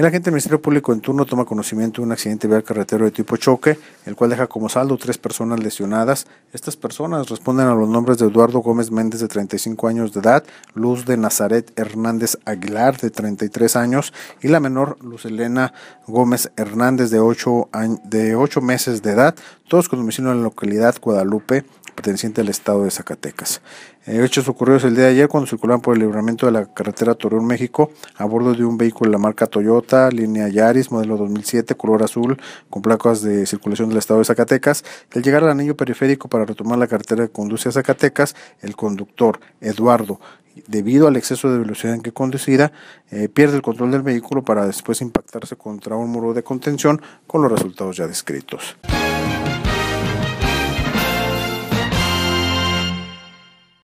El agente del Ministerio Público en turno toma conocimiento de un accidente vial carretero de tipo choque, el cual deja como saldo tres personas lesionadas. Estas personas responden a los nombres de Eduardo Gómez Méndez, de 35 años de edad, Luz de Nazaret Hernández Aguilar, de 33 años, y la menor Luz Elena Gómez Hernández, de 8, de 8 meses de edad, todos con domicilio en la localidad Guadalupe perteneciente al estado de Zacatecas. Eh, hechos ocurridos el día de ayer cuando circulaban por el libramiento de la carretera Torreón, México, a bordo de un vehículo de la marca Toyota, línea Yaris, modelo 2007, color azul, con placas de circulación del estado de Zacatecas. Al llegar al anillo periférico para retomar la carretera que conduce a Zacatecas, el conductor, Eduardo, debido al exceso de velocidad en que conducida, eh, pierde el control del vehículo para después impactarse contra un muro de contención con los resultados ya descritos.